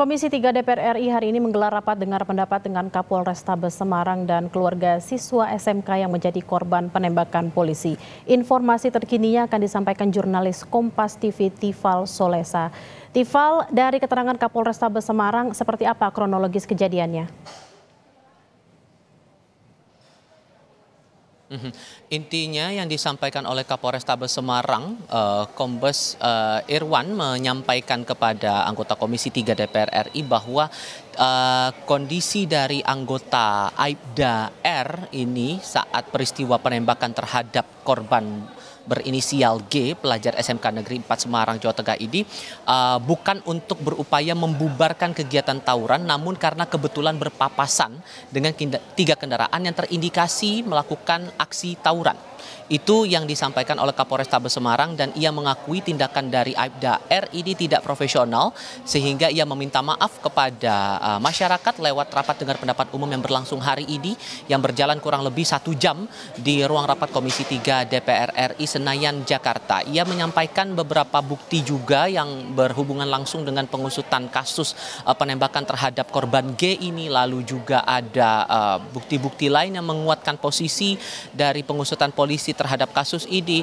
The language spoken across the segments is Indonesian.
Komisi 3 DPR RI hari ini menggelar rapat dengar pendapat dengan Kapolrestabes Semarang dan keluarga siswa SMK yang menjadi korban penembakan polisi. Informasi terkininya akan disampaikan jurnalis Kompas TV Tifal Solesa. Tifal, dari keterangan Kapolrestabes Semarang, seperti apa kronologis kejadiannya? Mhm. Intinya yang disampaikan oleh Kapolres Tabes Semarang, eh, Kombes eh, Irwan menyampaikan kepada anggota Komisi 3 DPR RI bahwa Eh, kondisi dari anggota Aibda R ini saat peristiwa penembakan terhadap korban berinisial G, pelajar SMK Negeri 4 Semarang, Jawa Tengah ini uh, bukan untuk berupaya membubarkan kegiatan tawuran, namun karena kebetulan berpapasan dengan tiga kendaraan yang terindikasi melakukan aksi tawuran. Itu yang disampaikan oleh Kapolres Tabes Semarang dan ia mengakui tindakan dari Aibda R ini tidak profesional sehingga ia meminta maaf kepada uh, Eh, masyarakat lewat rapat dengar pendapat umum yang berlangsung hari ini yang berjalan kurang lebih satu jam di ruang rapat Komisi 3 DPR RI Senayan, Jakarta. Ia menyampaikan beberapa bukti juga yang berhubungan langsung dengan pengusutan kasus eh, penembakan terhadap korban G ini lalu juga ada eh, bukti-bukti lain yang menguatkan posisi dari pengusutan polisi terhadap kasus ini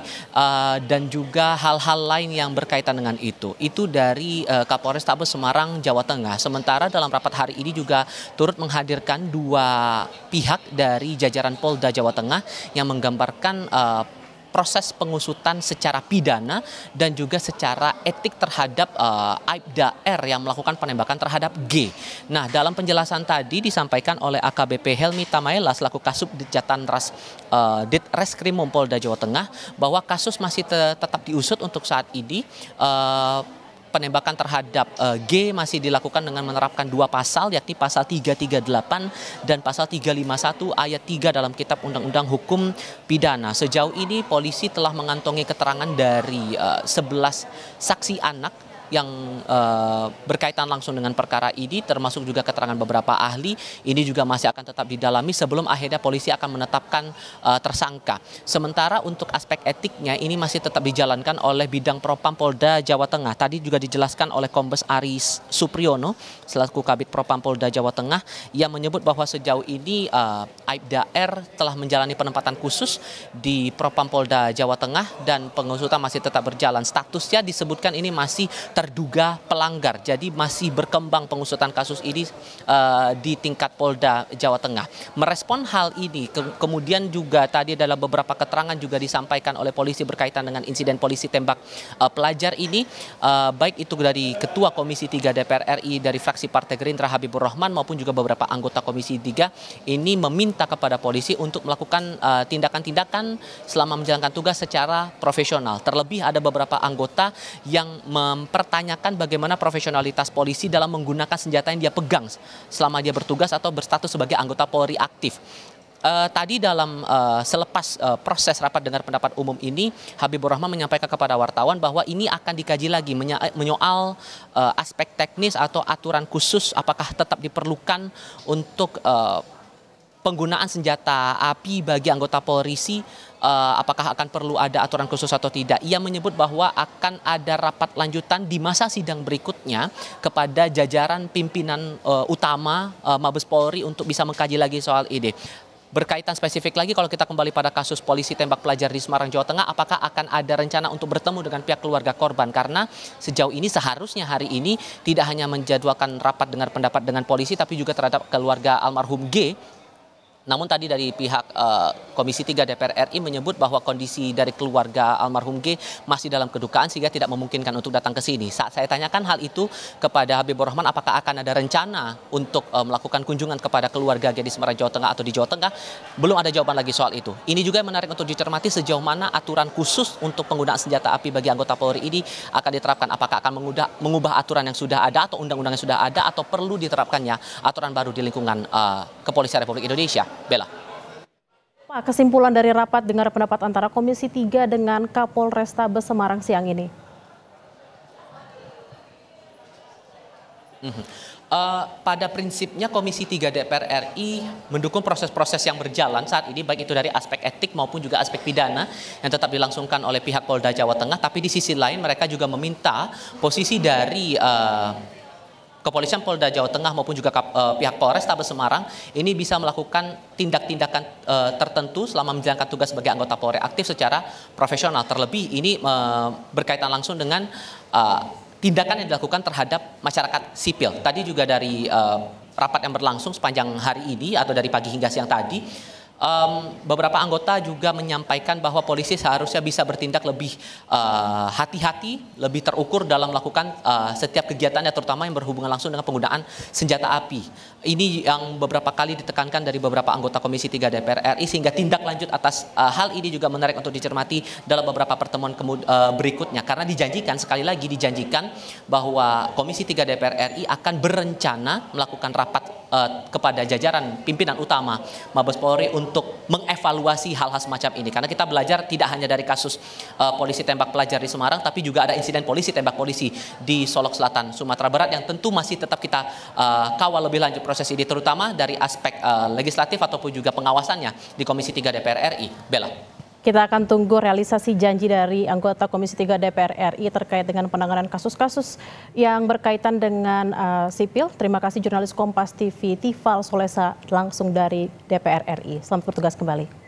dan juga hal-hal lain yang berkaitan dengan itu. Itu dari Kapolres Tabes Semarang Jawa Tengah. Sementara dalam rapat hari ini juga turut menghadirkan dua pihak dari jajaran Polda Jawa Tengah yang menggambarkan uh, proses pengusutan secara pidana dan juga secara etik terhadap uh, eh, Aibda R yang melakukan penembakan terhadap G. Nah, dalam penjelasan tadi disampaikan oleh AKBP Helmi Tamaela selaku Kasub Dijatan Ras uh, eh, Ditreskrim Polda Jawa Tengah bahwa kasus masih te tetap diusut untuk saat ini uh, penembakan terhadap uh, G masih dilakukan dengan menerapkan dua pasal yakni pasal 338 dan pasal 351 ayat 3 dalam kitab Undang-Undang Hukum Pidana. Sejauh ini polisi telah mengantongi keterangan dari uh, eh, 11 saksi anak yang uh, berkaitan langsung dengan perkara ini termasuk juga keterangan beberapa ahli ini juga masih akan tetap didalami sebelum akhirnya polisi akan menetapkan uh, tersangka. Sementara untuk aspek etiknya ini masih tetap dijalankan oleh bidang Propam Polda Jawa Tengah. Tadi juga dijelaskan oleh Kombes Aris Supriyono selaku Kabit Propam Polda Jawa Tengah yang menyebut bahwa sejauh ini uh, eh, Aibda R telah menjalani penempatan khusus di Propam Polda Jawa Tengah dan pengusutan masih tetap berjalan. Statusnya disebutkan ini masih terduga pelanggar. Jadi masih berkembang pengusutan kasus ini uh, di tingkat Polda Jawa Tengah. Merespon hal ini ke kemudian juga tadi dalam beberapa keterangan juga disampaikan oleh polisi berkaitan dengan insiden polisi tembak uh, pelajar ini uh, baik itu dari Ketua Komisi 3 DPR RI dari fraksi Partai Gerindra Habibur Rahman maupun juga beberapa anggota Komisi 3 ini meminta kepada polisi untuk melakukan tindakan-tindakan uh, selama menjalankan tugas secara profesional. Terlebih ada beberapa anggota yang memper mempertanyakan bagaimana profesionalitas polisi dalam menggunakan senjata yang dia pegang selama dia bertugas atau berstatus sebagai anggota Polri aktif uh, tadi dalam uh, selepas uh, proses rapat dengar pendapat umum ini Habibur Rahman menyampaikan kepada wartawan bahwa ini akan dikaji lagi menyoal uh, aspek teknis atau aturan khusus apakah tetap diperlukan untuk uh, penggunaan senjata api bagi anggota polisi uh, apakah akan perlu ada aturan khusus atau tidak. Ia menyebut bahwa akan ada rapat lanjutan di masa sidang berikutnya kepada jajaran pimpinan uh, utama uh, Mabes Polri untuk bisa mengkaji lagi soal ide. Berkaitan spesifik lagi kalau kita kembali pada kasus polisi tembak pelajar di Semarang, Jawa Tengah, apakah akan ada rencana untuk bertemu dengan pihak keluarga korban? Karena sejauh ini seharusnya hari ini tidak hanya menjadwalkan rapat dengan pendapat dengan polisi, tapi juga terhadap keluarga almarhum G namun tadi dari pihak eh, komisi 3 DPR RI menyebut bahwa kondisi dari keluarga almarhum G masih dalam kedukaan sehingga tidak memungkinkan untuk datang ke sini. Saat saya tanyakan hal itu kepada Habibur Rahman apakah akan ada rencana untuk eh, melakukan kunjungan kepada keluarga G di Semarang Jawa Tengah atau di Jawa Tengah, belum ada jawaban lagi soal itu. Ini juga yang menarik untuk dicermati sejauh mana aturan khusus untuk penggunaan senjata api bagi anggota Polri ini akan diterapkan. Apakah akan mengubah, mengubah aturan yang sudah ada atau undang-undang yang sudah ada atau perlu diterapkannya aturan baru di lingkungan uh, Kepolisian Republik Indonesia. Bella. Pak, kesimpulan dari rapat dengar pendapat antara Komisi 3 dengan Kapolrestabes Semarang siang ini? Uh, pada prinsipnya Komisi 3 DPR RI mendukung proses-proses yang berjalan saat ini baik itu dari aspek etik maupun juga aspek pidana yang tetap dilangsungkan oleh pihak Polda Jawa Tengah tapi di sisi lain mereka juga meminta posisi dari uh, kepolisian Polda Jawa Tengah maupun juga kap, eh, pihak Polrestabes Semarang ini bisa melakukan tindak-tindakan uh, tertentu selama menjalankan tugas sebagai anggota Polri aktif secara profesional. Terlebih ini uh, berkaitan langsung dengan uh, tindakan yang dilakukan terhadap masyarakat sipil. Tadi juga dari uh, rapat yang berlangsung sepanjang hari ini atau dari pagi hingga siang tadi um, beberapa anggota juga menyampaikan bahwa polisi seharusnya bisa bertindak lebih eh, hati-hati, uh, lebih terukur dalam melakukan uh, setiap kegiatannya, terutama yang berhubungan langsung dengan penggunaan senjata api ini yang beberapa kali ditekankan dari beberapa anggota Komisi 3 DPR RI sehingga tindak lanjut atas uh, hal ini juga menarik untuk dicermati dalam beberapa pertemuan uh, berikutnya karena dijanjikan sekali lagi dijanjikan bahwa Komisi 3 DPR RI akan berencana melakukan rapat uh, kepada jajaran pimpinan utama Mabes Polri untuk mengevaluasi hal-hal semacam ini karena kita belajar tidak hanya dari kasus uh, polisi tembak pelajar di Semarang tapi juga ada insiden polisi tembak polisi di Solok Selatan Sumatera Barat yang tentu masih tetap kita uh, kawal lebih lanjut proses proses ini terutama dari aspek uh, legislatif ataupun juga pengawasannya di Komisi 3 DPR RI. Bella. Kita akan tunggu realisasi janji dari anggota Komisi 3 DPR RI terkait dengan penanganan kasus-kasus yang berkaitan dengan uh, sipil. Terima kasih jurnalis Kompas TV Tifal Solesa langsung dari DPR RI. Selamat bertugas kembali.